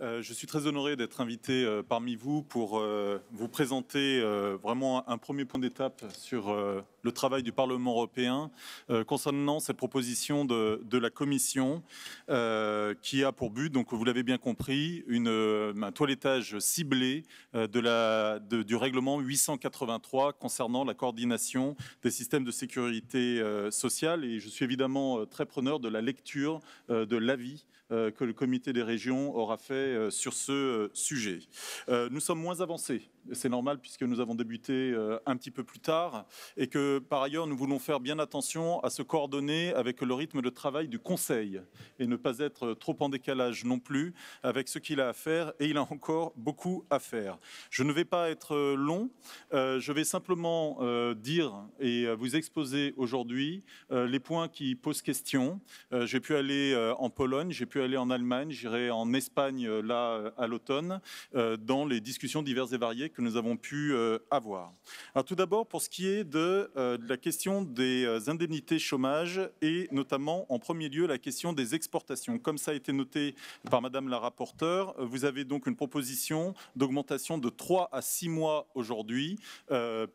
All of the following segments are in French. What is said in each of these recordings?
Euh, je suis très honoré d'être invité euh, parmi vous pour euh, vous présenter vraiment un premier point d'étape sur le travail du Parlement européen euh, concernant cette proposition de, la Commission euh, qui a pour but, donc vous l'avez bien compris, euh, un toilettage ciblé de la, du règlement 883 concernant la coordination des systèmes de sécurité sociale. Et je suis évidemment très preneur de la lecture de l'avis que le comité des régions aura fait sur ce sujet. Nous sommes moins avancés c'est normal puisque nous avons débuté euh, un petit peu plus tard et que par ailleurs nous voulons faire bien attention à se coordonner avec le rythme de travail du Conseil et ne pas être euh, trop en décalage non plus avec ce qu'il a à faire et il a encore beaucoup à faire. Je ne vais pas être euh, long, je vais simplement dire et vous exposer aujourd'hui les points qui posent question. J'ai pu aller en Pologne, j'ai pu aller en Allemagne, j'irai en Espagne là à l'automne dans les discussions diverses et variées que nous avons pu euh, avoir. tout d'abord, pour ce qui est de, euh, de, la question des euh, indemnités chômage et notamment en premier lieu la question des exportations. Comme ça a été noté par Madame la rapporteure, vous avez donc une proposition d'augmentation de 3 à 6 mois aujourd'hui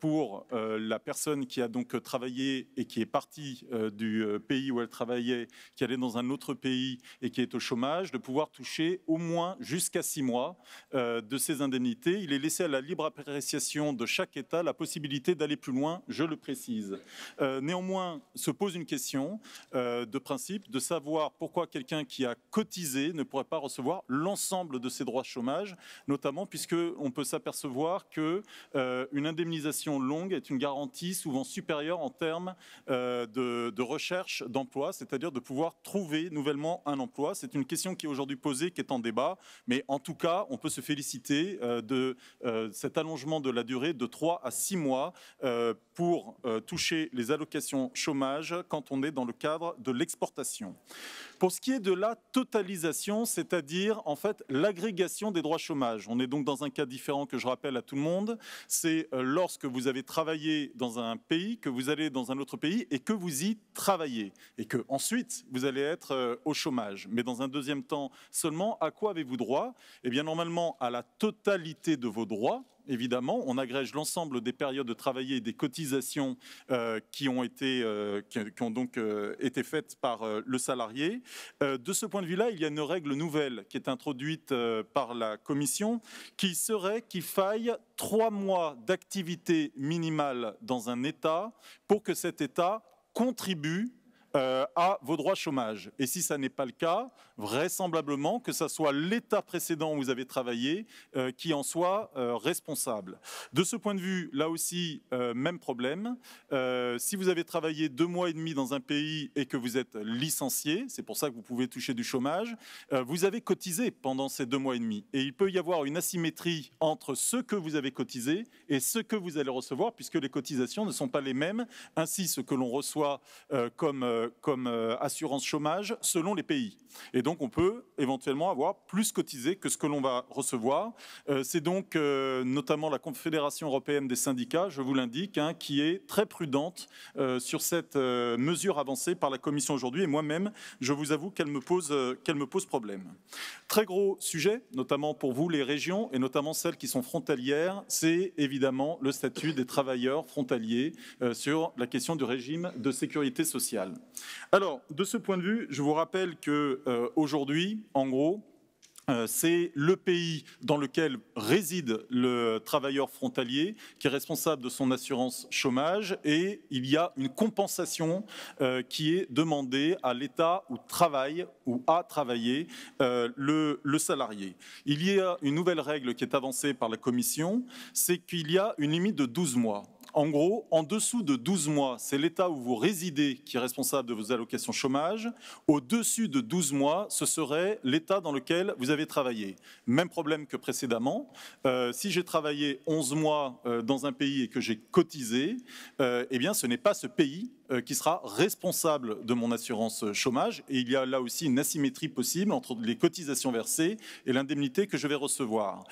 pour la personne qui a donc euh, travaillé et qui est partie euh, du euh, pays où elle travaillait, qui allait dans un autre pays et qui est au chômage, de pouvoir toucher au moins jusqu'à six mois de ces indemnités. Il est laissé à la libre appréciation de chaque État la possibilité d'aller plus loin, je le précise. néanmoins, se pose une question de principe, de savoir pourquoi quelqu'un qui a cotisé ne pourrait pas recevoir l'ensemble de ses droits chômage, notamment puisque on peut s'apercevoir qu'une indemnisation longue est une garantie souvent supérieure en termes euh, de, recherche d'emploi, c'est-à-dire de pouvoir trouver nouvellement un emploi. C'est une question qui est aujourd'hui posée, qui est en débat, mais en tout cas, on peut se féliciter euh, de euh, cet allongement de la durée de 3 à 6 mois pour toucher les allocations chômage quand on est dans le cadre de l'exportation. Pour ce qui est de la totalisation, c'est-à-dire en fait l'agrégation des droits chômage, on est donc dans un cas différent que je rappelle à tout le monde, c'est lorsque vous avez travaillé dans un pays, que vous allez dans un autre pays et que vous y travaillez. Et que ensuite, vous allez être euh, au chômage. Mais dans un deuxième temps seulement, à quoi avez-vous droit Eh bien, normalement, à la totalité de vos droits évidemment. On agrège l'ensemble des périodes de travail et des cotisations euh, qui, ont été, euh, qui, ont donc euh, été faites par le salarié. de ce point de vue-là, il y a une règle nouvelle qui est introduite par la Commission qui serait qu'il faille trois mois d'activité minimale dans un État pour que cet État contribue euh, à vos droits chômage. Et si ça n'est pas le cas, vraisemblablement que ça soit l'État précédent où vous avez travaillé euh, qui en soit euh, responsable. De ce point de vue, là aussi, même problème. si vous avez travaillé deux mois et demi dans un pays et que vous êtes licencié, c'est pour ça que vous pouvez toucher du chômage, vous avez cotisé pendant ces deux mois et demi. Et il peut y avoir une asymétrie entre ce que vous avez cotisé et ce que vous allez recevoir, puisque les cotisations ne sont pas les mêmes. Ainsi, ce que l'on reçoit comme euh, comme euh, assurance chômage selon les pays. Et donc, on peut éventuellement avoir plus cotisé que ce que l'on va recevoir. Euh, c'est donc notamment la Confédération européenne des syndicats, je vous l'indique, hein, qui est très prudente sur cette mesure avancée par la Commission aujourd'hui. Et moi-même, je vous avoue qu'elle me pose problème. Très gros sujet, notamment pour vous, les régions, et notamment celles qui sont frontalières, c'est évidemment le statut des travailleurs frontaliers sur la question du régime de sécurité sociale. Alors, de ce point de vue, je vous rappelle qu'aujourd'hui, euh, en gros, euh, c'est le pays dans lequel réside le travailleur frontalier qui est responsable de son assurance chômage et il y a une compensation euh, qui est demandée à l'État où travaille ou a travaillé le, salarié. Il y a une nouvelle règle qui est avancée par la Commission, c'est qu'il y a une limite de 12 mois. En gros, en dessous de 12 mois, c'est l'État où vous résidez qui est responsable de vos allocations chômage. Au-dessus de 12 mois, ce serait l'État dans lequel vous avez travaillé. Même problème que précédemment. Euh, si j'ai travaillé 11 mois euh, dans un pays et que j'ai cotisé, euh, eh bien, ce n'est pas ce pays qui sera responsable de mon assurance chômage. Et il y a là aussi une asymétrie possible entre les cotisations versées et l'indemnité que je vais recevoir.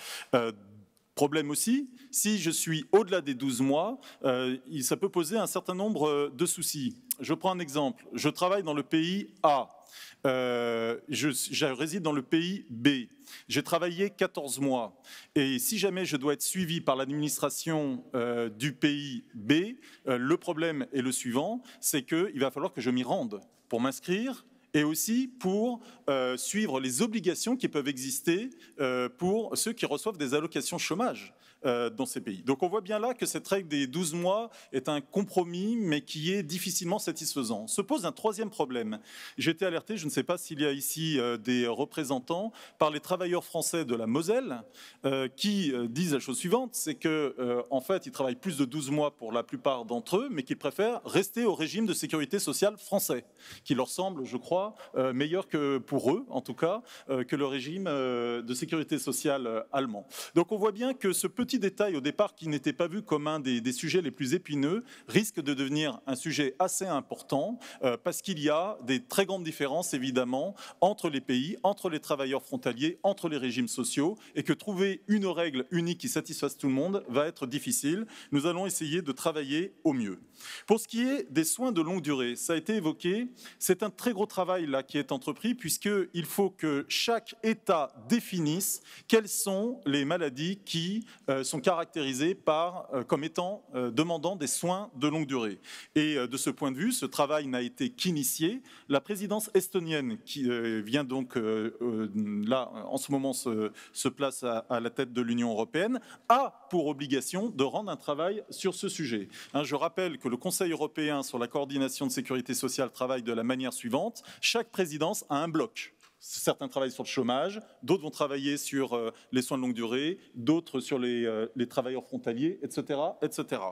Problème aussi, si je suis au-delà des 12 mois, euh, ça peut poser un certain nombre euh, de soucis. Je prends un exemple. Je travaille dans le pays A. Euh, je, réside dans le pays B. J'ai travaillé 14 mois. Et si jamais je dois être suivi par l'administration du pays B, le problème est le suivant, c'est qu'il va falloir que je m'y rende pour m'inscrire, et aussi pour euh, suivre les obligations qui peuvent exister euh, pour ceux qui reçoivent des allocations chômage euh, dans ces pays. Donc on voit bien là que cette règle des 12 mois est un compromis, mais qui est difficilement satisfaisant. Se pose un troisième problème. J'ai été alerté, je ne sais pas s'il y a ici des représentants, par les travailleurs français de la Moselle, qui disent la chose suivante, c'est que en fait ils travaillent plus de 12 mois pour la plupart d'entre eux, mais qu'ils préfèrent rester au régime de sécurité sociale français, qui leur semble, je crois, euh, meilleur que pour eux, en tout cas, euh, que le régime euh, de sécurité sociale allemand. Donc on voit bien que ce petit détail au départ qui n'était pas vu comme un des, des, sujets les plus épineux risque de devenir un sujet assez important parce qu'il y a des très grandes différences évidemment entre les pays, entre les travailleurs frontaliers, entre les régimes sociaux et que trouver une règle unique qui satisfasse tout le monde va être difficile. Nous allons essayer de travailler au mieux. Pour ce qui est des soins de longue durée, ça a été évoqué, c'est un très gros travail là qui est entrepris, puisqu'il faut que chaque État définisse quelles sont les maladies qui euh, sont caractérisées par, euh, comme étant euh, demandant des soins de longue durée. Et de ce point de vue, ce travail n'a été qu'initié. La présidence estonienne, qui vient donc là, en ce moment, se, place à, la tête de l'Union européenne, a pour obligation de rendre un travail sur ce sujet. Hein, je rappelle que le Conseil européen sur la coordination de sécurité sociale travaille de la manière suivante chaque présidence a un bloc certains travaillent sur le chômage, d'autres vont travailler sur euh, les soins de longue durée, d'autres sur les, euh, travailleurs frontaliers, etc. etc.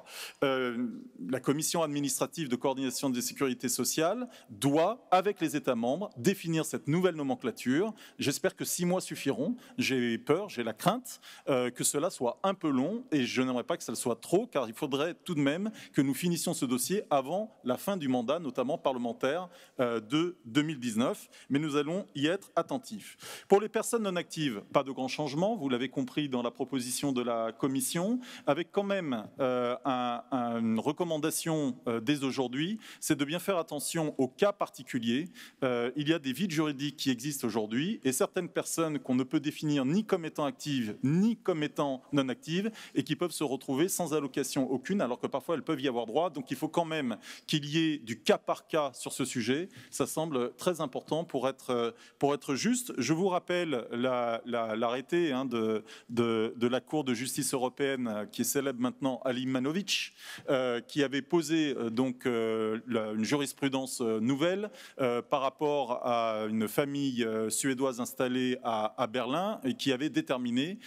Euh, la commission administrative de coordination des sécurités sociales doit, avec les États membres, définir cette nouvelle nomenclature. J'espère que six mois suffiront. J'ai peur, j'ai la crainte que cela soit un peu long et je n'aimerais pas que ça soit trop, car il faudrait tout de même que nous finissions ce dossier avant la fin du mandat, notamment parlementaire de 2019. Mais nous allons y être attentif. Pour les personnes non actives, pas de grand changement, vous l'avez compris dans la proposition de la Commission, avec quand même euh, une recommandation euh, dès aujourd'hui, c'est de bien faire attention aux cas particuliers. Euh, il y a des vides juridiques qui existent aujourd'hui et certaines personnes qu'on ne peut définir ni comme étant actives ni comme étant non actives et qui peuvent se retrouver sans allocation aucune alors que parfois elles peuvent y avoir droit. Donc il faut quand même qu'il y ait du cas par cas sur ce sujet. Ça semble très important pour être, pour pour être juste, je vous rappelle l'arrêté la, hein, de, de, la Cour de justice européenne euh, qui est célèbre maintenant, Ali Manovic, euh, qui avait posé euh, donc une jurisprudence nouvelle par rapport à une famille suédoise installée à, à Berlin et qui avait déterminé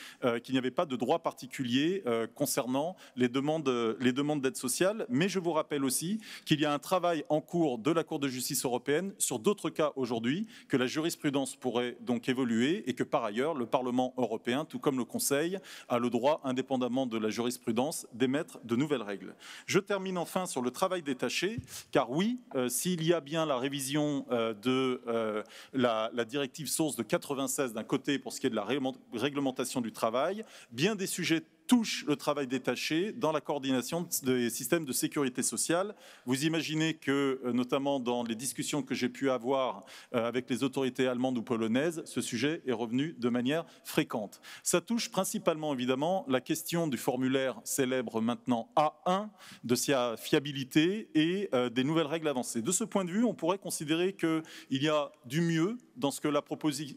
qu'il n'y avait pas de droit particulier concernant les demandes les demandes d'aide sociale. Mais je vous rappelle aussi qu'il y a un travail en cours de la Cour de justice européenne sur d'autres cas aujourd'hui que la jurisprudence jurisprudence pourrait donc évoluer et que par ailleurs, le Parlement européen, tout comme le Conseil, a le droit, indépendamment de la jurisprudence, d'émettre de nouvelles règles. Je termine enfin sur le travail détaché, car oui, euh, s'il y a bien la révision euh, de euh, la, la, directive source de 96 d'un côté pour ce qui est de la réglementation du travail, bien des sujets touche le travail détaché dans la coordination des systèmes de sécurité sociale. Vous imaginez que, euh, notamment dans les discussions que j'ai pu avoir euh, avec les autorités allemandes ou polonaises, ce sujet est revenu de manière fréquente. Ça touche principalement, évidemment, la question du formulaire célèbre maintenant A1, de sa fiabilité et euh, des nouvelles règles avancées. De ce point de vue, on pourrait considérer qu'il y a du mieux dans, que la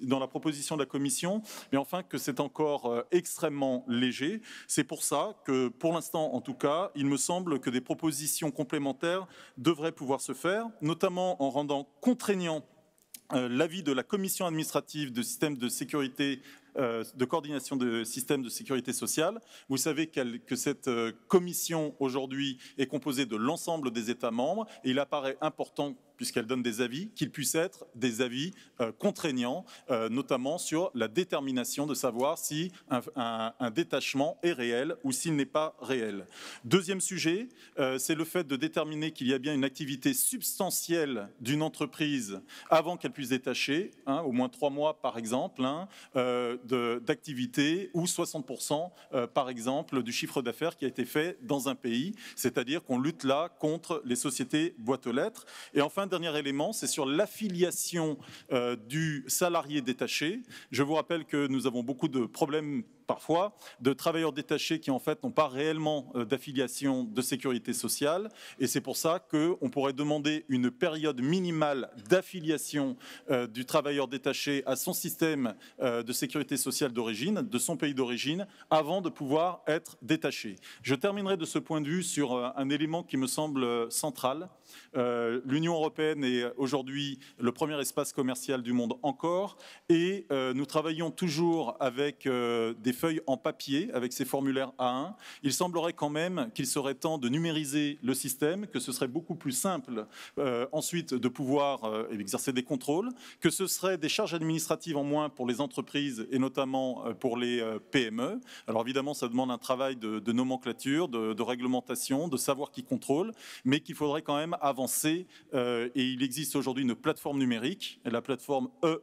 dans la proposition de la Commission, mais enfin que c'est encore euh, extrêmement léger. C'est pour ça que, pour l'instant en tout cas, il me semble que des propositions complémentaires devraient pouvoir se faire, notamment en rendant contraignant euh, l'avis de la commission administrative de système de sécurité euh, de coordination de systèmes de sécurité sociale. Vous savez que cette commission aujourd'hui est composée de l'ensemble des États membres et il apparaît important puisqu'elle donne des avis, qu'ils puissent être des avis euh, contraignants, euh, notamment sur la détermination de savoir si un, détachement est réel ou s'il n'est pas réel. Deuxième sujet, euh, c'est le fait de déterminer qu'il y a bien une activité substantielle d'une entreprise avant qu'elle puisse détacher, hein, au moins trois mois par exemple, hein, d'activité ou 60% par exemple du chiffre d'affaires qui a été fait dans un pays, c'est-à-dire qu'on lutte là contre les sociétés boîte aux lettres. Et enfin, dernier élément, c'est sur l'affiliation euh, du salarié détaché. Je vous rappelle que nous avons beaucoup de problèmes parfois, de travailleurs détachés qui en fait n'ont pas réellement euh, d'affiliation de sécurité sociale. Et c'est pour ça qu'on pourrait demander une période minimale d'affiliation euh, du travailleur détaché à son système euh, de sécurité sociale d'origine, de son pays d'origine, avant de pouvoir être détaché. Je terminerai de ce point de vue sur un élément qui me semble central. L'Union européenne est aujourd'hui le premier espace commercial du monde encore et nous travaillons toujours avec des feuilles en papier avec ces formulaires A1. Il semblerait quand même qu'il serait temps de numériser le système, que ce serait beaucoup plus simple euh, ensuite de pouvoir euh, exercer des contrôles, que ce serait des charges administratives en moins pour les entreprises et notamment euh, pour les PME. Alors évidemment, ça demande un travail de, nomenclature, de, réglementation, de savoir qui contrôle, mais qu'il faudrait quand même avancer. et il existe aujourd'hui une plateforme numérique, la plateforme E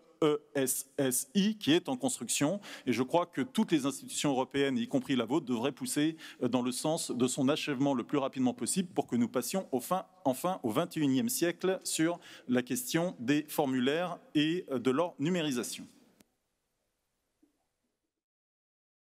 ESSI, qui est en construction. Et je crois que toutes les institutions européennes, y compris la vôtre, devraient pousser euh, dans le sens de son achèvement le plus rapidement possible pour que nous passions enfin au XXIe siècle sur la question des formulaires et euh, de leur numérisation.